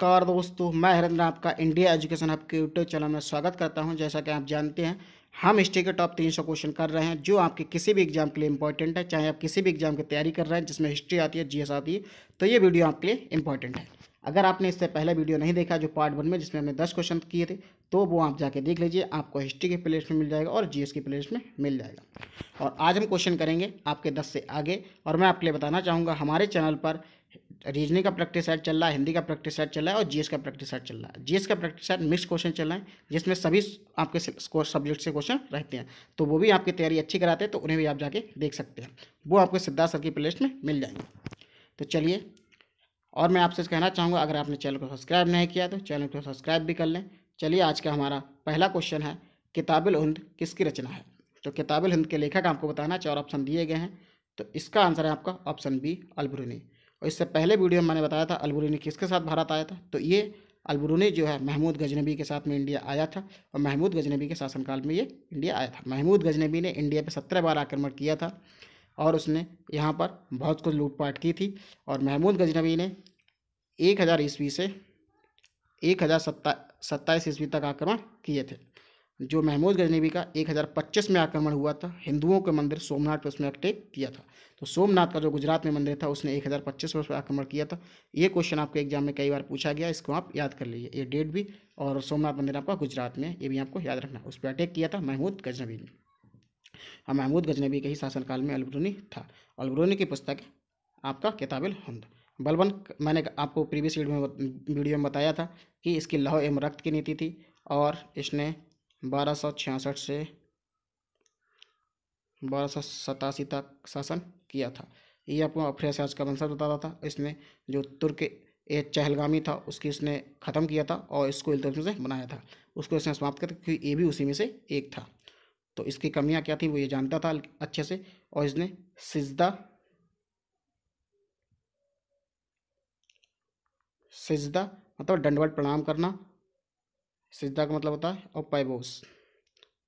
नमस्कार दोस्तों मैं हरेंद्र आपका इंडिया एजुकेशन हब के यूट्यूब चैनल में स्वागत करता हूं जैसा कि आप जानते हैं हम हिस्ट्री के टॉप 300 क्वेश्चन कर रहे हैं जो आपके किसी भी एग्जाम के लिए इंपॉर्टेंट है चाहे आप किसी भी एग्जाम की तैयारी कर रहे हैं जिसमें हिस्ट्री आती है जीएस आती है तो ये वीडियो आपके लिए इंपॉर्टेंट है अगर आपने इससे पहले वीडियो नहीं देखा जो पार्ट वन में जिसमें हमने दस क्वेश्चन किए थे तो वो आप जाके देख लीजिए आपको हिस्ट्री के प्लेस में मिल जाएगा और जी के प्लेस में मिल जाएगा और आज हम क्वेश्चन करेंगे आपके दस से आगे और मैं आपके लिए बताना चाहूँगा हमारे चैनल पर रीजनिंग का प्रैक्टिस सेट चल रहा है हिंदी का प्रैक्टिस सेट चल रहा है और जीएस का प्रैक्टिस सेट चल रहा है जीएस का प्रैक्टिस सेट मिक्स क्वेश्चन चल रहा है जिसमें सभी आपके सब्जेक्ट से क्वेश्चन रहते हैं तो वो भी आपकी तैयारी अच्छी कराते हैं तो उन्हें भी आप जाके देख सकते हैं वो आपको सिद्धार्थ सर की प्ले में मिल जाएंगे तो चलिए और मैं आपसे कहना चाहूँगा अगर आपने चैनल को सब्सक्राइब नहीं किया तो चैनल को सब्सक्राइब भी कर लें चलिए आज का हमारा पहला क्वेश्चन है किताबिल हिंद किसकी रचना है तो किताबिल हिंद के लेखक आपको बताना चाहे और ऑप्शन दिए गए हैं तो इसका आंसर है आपका ऑप्शन बी अलबरूनी और इससे पहले वीडियो में मैंने बताया था अलबरूनी किसके साथ भारत आया था तो ये अलबरूनी जो है महमूद गजनबी के साथ में इंडिया आया था और महमूद गजनबी के शासनकाल में ये इंडिया आया था महमूद गजनबी ने इंडिया पर सत्रह बार आक्रमण किया था और उसने यहाँ पर बहुत कुछ लूटपाट की थी और महमूद गजनबी ने एक हज़ार ईस्वी से एक हज़ार सत्ता सत्ताईस ईस्वी तक आक्रमण किए थे जो महमूद गजनबी का पच्चीस में आक्रमण हुआ था हिंदुओं के मंदिर सोमनाथ पर उसमें अटैक किया था तो सोमनाथ का जो गुजरात में मंदिर था उसने पच्चीस में उस पर आक्रमण किया था ये क्वेश्चन आपके एग्जाम में कई बार पूछा गया इसको आप याद कर लीजिए ये डेट भी और सोमनाथ मंदिर आपका गुजरात में ये भी आपको याद रखना उस पर अटैक किया था महमूद गजनबी ने और महमूद गजनबी के ही शासनकाल में अलबरूनी था अलबरूनी की पुस्तक आपका किताबिल हंद बलबन मैंने आपको प्रीवियस वीडियो में बताया था कि इसकी लहौ एवं रक्त की नीति थी और इसने बारह सौ छियासठ से बारह सौ सतासी तक शासन किया था ये आपको अफ्रिया से आज का वंशज बताता था इसमें जो तुर्क ए चहलगामी था उसकी इसने ख़त्म किया था और इसको इल्तुतमिश से बनाया था उसको इसने समाप्त कर क्योंकि ये भी उसी में से एक था तो इसकी कमियां क्या थी वो ये जानता था अच्छे से और इसने सिजदा सिजदा मतलब दंडवट प्रणाम करना सिजदा का मतलब होता है और पैबोस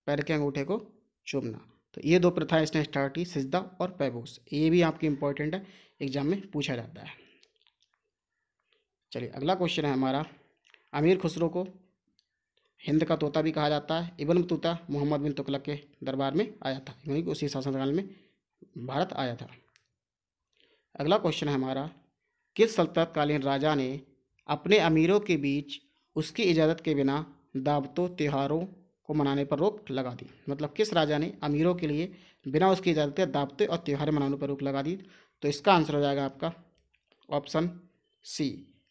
पैर के अंगूठे को चुभना तो ये दो प्रथाएं इसने स्टार्ट की सिजदा और पैबोस ये भी आपकी इंपॉर्टेंट है एग्जाम में पूछा जाता है चलिए अगला क्वेश्चन है हमारा अमीर खुसरो को हिंद का तोता भी कहा जाता है इबन तोता मोहम्मद बिन तुकलक के दरबार में आया था यानी कि उसी शासनकाल में भारत आया था अगला क्वेश्चन है हमारा किस सल्तनतकालीन राजा ने अपने अमीरों के बीच उसकी इजाज़त के बिना दावतों त्योहारों को मनाने पर रोक लगा दी मतलब किस राजा ने अमीरों के लिए बिना उसकी इजाज़त के दावते और त्यौहार मनाने पर रोक लगा दी तो इसका आंसर हो जाएगा आपका ऑप्शन सी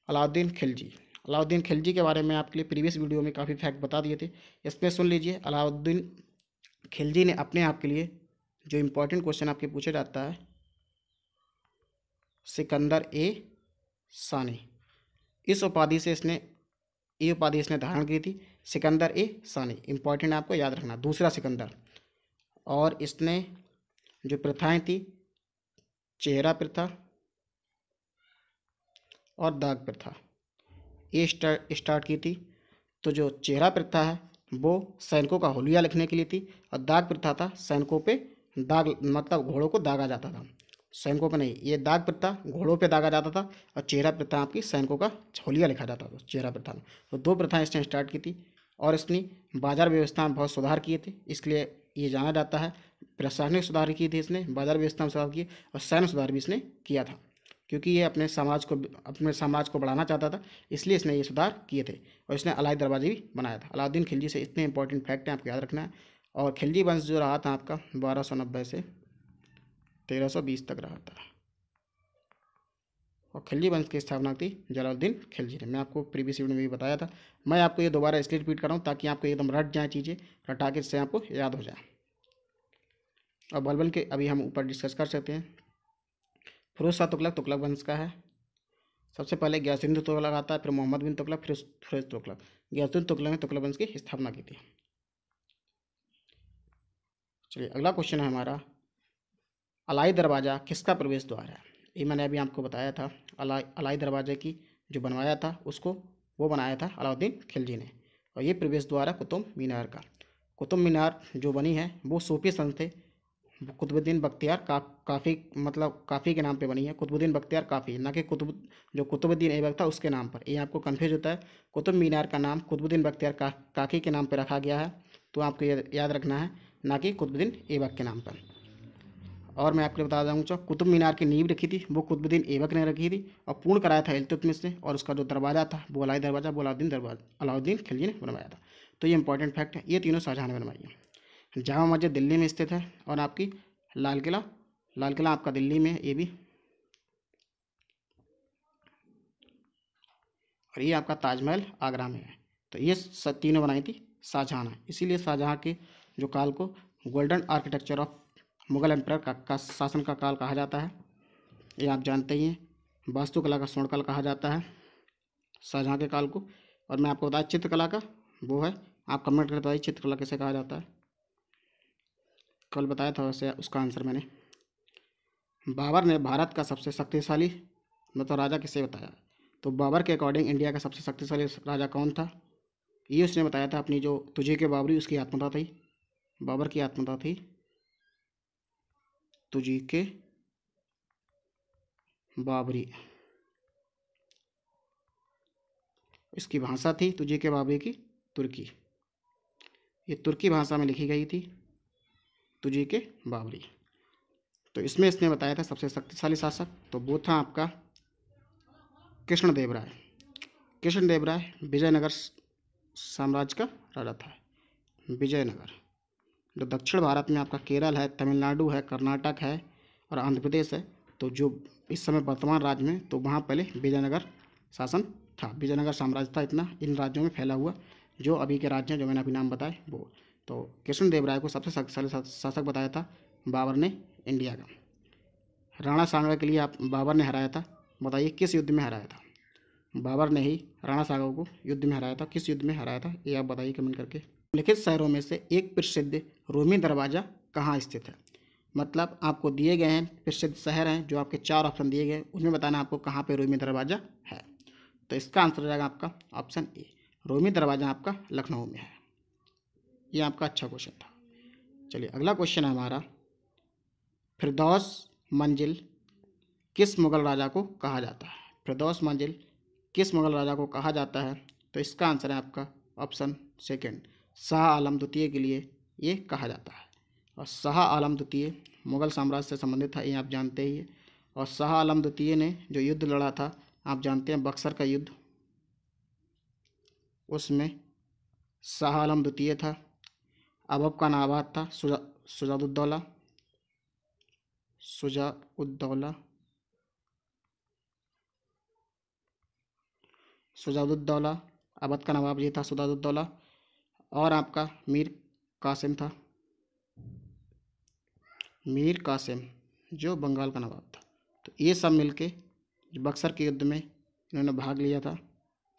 अलाउद्दीन खिलजी अलाउद्दीन खिलजी के बारे में आपके लिए प्रीवियस वीडियो में काफ़ी फैक्ट बता दिए थे इसमें सुन लीजिए अलाउद्दीन खिलजी ने अपने आप के लिए जो इम्पोर्टेंट क्वेश्चन आपके पूछा जाता है सिकंदर ए सानी इस उपाधि से इसने ये उपाधि इसने धारण की थी सिकंदर ए सानी इंपॉर्टेंट आपको याद रखना दूसरा सिकंदर और इसने जो प्रथाएं थी चेहरा प्रथा और दाग प्रथा ये स्टार्ट स्टार्ट की थी तो जो चेहरा प्रथा है वो सैनिकों का होलिया लिखने के लिए थी और दाग प्रथा था सैनिकों पे दाग मतलब घोड़ों को दागा जाता था सैनिकों का नहीं ये दाग प्रथा घोड़ों पे दागा जाता था और चेहरा प्रथा आपकी सैनिकों का छोलिया लिखा जाता था चेहरा प्रथा में तो दो प्रथाएं इसने स्टार्ट की थी और इसने बाजार व्यवस्था में बहुत सुधार किए थे इसलिए ये जाना जाता है प्रशासनिक सुधार किए थे इसने बाजार व्यवस्था में सुधार किए और सैन्य सुधार भी इसने किया था क्योंकि ये अपने समाज को अपने समाज को बढ़ाना चाहता था इसलिए इसने ये सुधार किए थे और इसने अलाई दरवाजे भी बनाया था अलाउद्दीन खिलजी से इतने इंपॉर्टेंट फैक्ट हैं आपको याद रखना है और खिलजी वंश जो रहा था आपका बारह सौ नब्बे से 1320 तक रहा था और खिलजी वंश की स्थापना की जलालुद्दीन खिलजी ने मैं आपको प्रीवियस वीडियो में भी बताया था मैं आपको ये दोबारा इसलिए रिपीट कर रहा हूँ ताकि आपको एकदम रट जाए चीज़ें रटा के इससे आपको याद हो जाए और बलबल के अभी हम ऊपर डिस्कस कर सकते हैं फिरोज शाह तुगलक तुगलक वंश का है सबसे पहले ग्यासुद्दीन तुगलक आता है फिर मोहम्मद बिन तुगलक फिर फिरोज तुगलक ग्यासुद्दीन तुगलक ने तुगलक वंश की स्थापना की थी चलिए अगला क्वेश्चन है हमारा अलाई दरवाज़ा किसका प्रवेश द्वार है ये मैंने अभी आपको बताया था अलाई अलाई दरवाजे की जो बनवाया था उसको वो बनाया था अलाउद्दीन खिलजी ने और ये प्रवेश द्वार है कुतुब मीनार का कुतुब मीनार जो बनी है वो सूफी संत थे कुतुबुद्दीन बख्तियार का, काफ़ी मतलब काफ़ी के नाम पे बनी है कुतुबुद्दीन बख्तियार काफ़ी ना कि कुतुब जो कुतुबुद्दीन ऐबक था उसके नाम पर ये आपको कन्फ्यूज होता है कुतुब मीनार का नाम कुतुबुद्दीन बख्तियार का, काफ़ी के नाम पर रखा गया है तो आपको ये याद रखना है ना कि कुतुबुद्दीन ऐबक के नाम पर और मैं आपके लिए बता दूँ चाहूँ कुतुब मीनार की नींव रखी थी वो कुतुबुद्दीन ऐबक ने रखी थी और पूर्ण कराया था इल्तुतमिश में से और उसका जो दरवाज़ा था वो अलाई दरवाज़ा वो अलाउद्दीन दरवाजा अलाउद्दीन खिलजी ने बनवाया था तो ये इंपॉर्टेंट फैक्ट है ये तीनों शाहजहाँ ने बनवाई है जामा मस्जिद दिल्ली में स्थित है और आपकी लाल किला लाल किला आपका दिल्ली में ये भी और ये आपका ताजमहल आगरा में है तो ये तीनों बनाई थी शाहजहाँ इसीलिए शाहजहाँ के जो काल को golden architecture of Mughal empire का, का शासन का काल कहा जाता है ये आप जानते ही हैं वास्तुकला का स्वर्णकाल कहा जाता है शाहजहाँ के काल को और मैं आपको बताया चित्रकला का वो है आप कमेंट कर बताइए चित्रकला कैसे कहा जाता है कल बताया था वैसे उसका आंसर मैंने बाबर ने भारत का सबसे शक्तिशाली मतलब राजा किसे बताया तो बाबर के अकॉर्डिंग इंडिया का सबसे शक्तिशाली राजा कौन था ये उसने बताया था अपनी जो तुझे के बाबरी उसकी आत्मता थी बाबर की आत्मता थी तुझी के बाबरी इसकी भाषा थी तुझे के बाबरी की तुर्की ये तुर्की भाषा में लिखी गई थी तुझे के बाबरी तो इसमें इसने बताया था सबसे शक्तिशाली शासक तो वो था आपका कृष्णदेव राय कृष्णदेव राय विजयनगर साम्राज्य का राजा था विजयनगर जो दक्षिण भारत में आपका केरल है तमिलनाडु है कर्नाटक है और आंध्र प्रदेश है तो जो इस समय वर्तमान राज्य में तो वहाँ पहले विजयनगर शासन था विजयनगर साम्राज्य था इतना इन राज्यों में फैला हुआ जो अभी के राज्य हैं जो मैंने अभी नाम बताए वो तो कृष्णदेव राय को सबसे शक्तिशाली शासक बताया था बाबर ने इंडिया का राणा सांगड़ा के लिए आप बाबर ने हराया था बताइए किस युद्ध में हराया था बाबर ने ही राणा सागर को युद्ध में हराया था किस युद्ध में हराया था ये आप बताइए कमेंट करके लिखित शहरों में से एक प्रसिद्ध रोमी दरवाज़ा कहाँ स्थित है मतलब आपको दिए गए हैं प्रसिद्ध शहर हैं जो आपके चार ऑप्शन दिए गए उनमें बताना आपको कहाँ पर रोमी दरवाज़ा है तो इसका आंसर रहेगा आपका ऑप्शन ए रोमी दरवाज़ा आपका लखनऊ में है ये आपका अच्छा क्वेश्चन था चलिए अगला क्वेश्चन है हमारा फिरदौस मंजिल किस मुग़ल राजा को कहा जाता है फिरदौस मंजिल किस मुगल राजा को कहा जाता है तो इसका आंसर है आपका ऑप्शन सेकेंड शाह आलम द्वितीय के लिए ये कहा जाता है और शाह आलम द्वितीय मुगल साम्राज्य से संबंधित था ये आप जानते ही है और शाह आलम द्वितीय ने जो युद्ध लड़ा था आप जानते हैं बक्सर का युद्ध उसमें शाह आलम द्वितीय था अबब का नाबाद था सुजा सुजादुद्दौला सुजाउद्दौला सुजादुद्दौला अवध का नवाब ये था सुजादुद्दौला और आपका मीर कासिम था मीर कासिम जो बंगाल का नवाब था तो ये सब मिलके बक्सर के युद्ध में इन्होंने भाग लिया था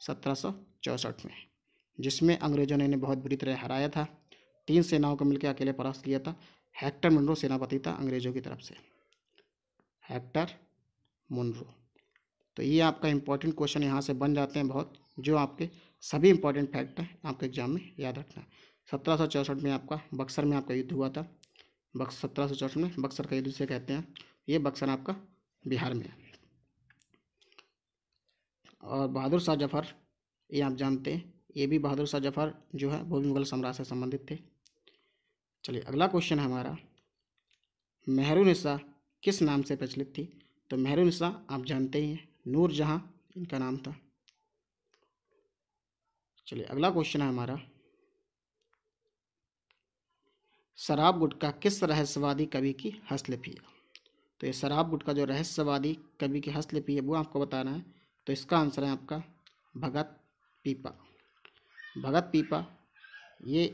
सत्रह में जिसमें अंग्रेज़ों ने इन्हें बहुत बुरी तरह हराया था तीन सेनाओं को मिलकर अकेले परास्त किया था हेक्टर मुंड्रो सेनापति था अंग्रेज़ों की तरफ से हेक्टर मुंड्रो तो ये आपका इंपॉर्टेंट क्वेश्चन यहाँ से बन जाते हैं बहुत जो आपके सभी इंपॉर्टेंट फैक्ट हैं आपके एग्जाम में याद रखना सत्रह में आपका बक्सर में आपका युद्ध हुआ था बक्स सत्रह में बक्सर का युद्ध से कहते हैं ये बक्सर आपका बिहार में है और बहादुर शाह जफर ये आप जानते हैं ये भी बहादुर शाह जफर जो है वो भी मुगल साम्राज्य से संबंधित थे चलिए अगला क्वेश्चन है हमारा मेहरू निशा किस नाम से प्रचलित थी तो मेहरू निशा आप जानते ही हैं नूर जहाँ इनका नाम था चलिए अगला क्वेश्चन है हमारा शराब गुटका किस रहस्यवादी कवि की हस्तलिपि है तो ये शराब गुटका जो रहस्यवादी कवि की हस्तलिपि है वो आपको बताना है तो इसका आंसर है आपका भगत पीपा भगत पीपा ये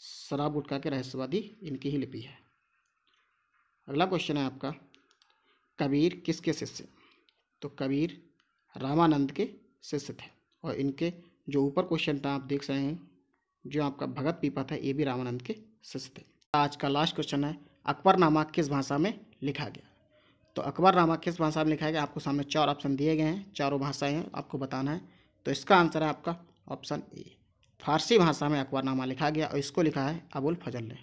शराब गुटका के रहस्यवादी इनकी ही लिपि है अगला क्वेश्चन है आपका कबीर किसके शिष्य तो कबीर रामानंद के शिष्य थे और इनके जो ऊपर क्वेश्चन था आप देख रहे हैं जो आपका भगत पीपा था ये भी रामानंद के शिष्य थे आज का लास्ट क्वेश्चन है अकबरनामा किस भाषा में लिखा गया तो अकबरनामा किस भाषा में लिखा गया आपको सामने चार ऑप्शन दिए गए हैं चारों भाषाएं हैं आपको बताना है तो इसका आंसर है आपका ऑप्शन ए फारसी भाषा में अकबरनामा लिखा गया और इसको लिखा है अबुल फजल ने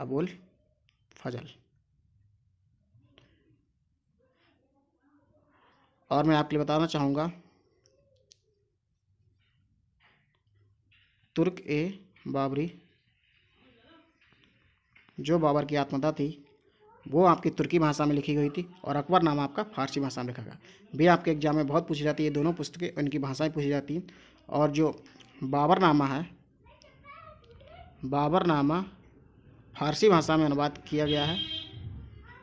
अबुल फजल और मैं आपके लिए बताना चाहूँगा तुर्क ए बाबरी जो बाबर की आत्मदा थी वो आपकी तुर्की भाषा में लिखी गई थी और अकबर नाम आपका फारसी भाषा में लिखा गया भी आपके एग्जाम में बहुत पूछी जाती है दोनों पुस्तकें उनकी भाषाएं पूछी जाती हैं और जो बाबर नामा है बाबर नामा फारसी भाषा में अनुवाद किया गया है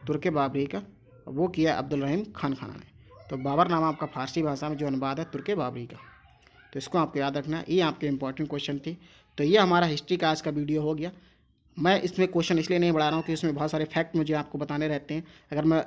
तुर्क बाबरी का वो किया अब्दुल रहीम खान खाना ने तो बाबर नामा आपका फारसी भाषा में जो अनुवाद है तुर्के बाबरी का तो इसको आपको याद रखना ये आपके इंपॉर्टेंट क्वेश्चन थे तो ये हमारा हिस्ट्री का आज का वीडियो हो गया मैं इसमें क्वेश्चन इसलिए नहीं बढ़ा रहा हूँ कि इसमें बहुत सारे फैक्ट मुझे आपको बताने रहते हैं अगर मैं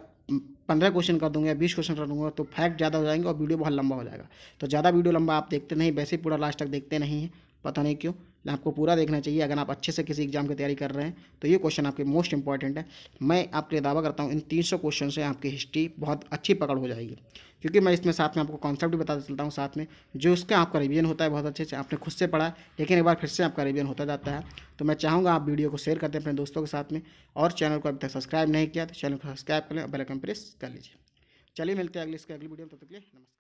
पंद्रह क्वेश्चन कर दूंगा या बीस क्वेश्चन कर दूंगा तो फैक्ट ज़्यादा हो जाएंगे और वीडियो बहुत लंबा हो जाएगा तो ज़्यादा वीडियो लंबा आप देखते नहीं वैसे पूरा लास्ट तक देखते नहीं हैं पता नहीं क्यों आपको पूरा देखना चाहिए अगर आप अच्छे से किसी एग्जाम की तैयारी कर रहे हैं तो ये क्वेश्चन आपके मोस्ट इंपॉर्टेंट है मैं आपके लिए दावा करता हूँ इन तीन सौ क्वेश्चन से आपकी हिस्ट्री बहुत अच्छी पकड़ हो जाएगी क्योंकि मैं इसमें साथ में आपको कॉन्सेप्ट भी बताता चलता हूँ साथ में जो उसका आपका रिवीजन होता है बहुत अच्छे से आपने खुद से पढ़ा लेकिन एक बार फिर से आपका रिविजन होता जाता है तो मैं चाहूँगा आप वीडियो को शेयर करते अपने दोस्तों के साथ में और चैनल को अभी तक सब्सक्राइब नहीं किया तो चैनल को सब्सक्राइब करें और बेलकम प्रेस कर लीजिए चलिए मिलते हैं अगले इसके अगली वीडियो में तब तक के लिए नमस्कार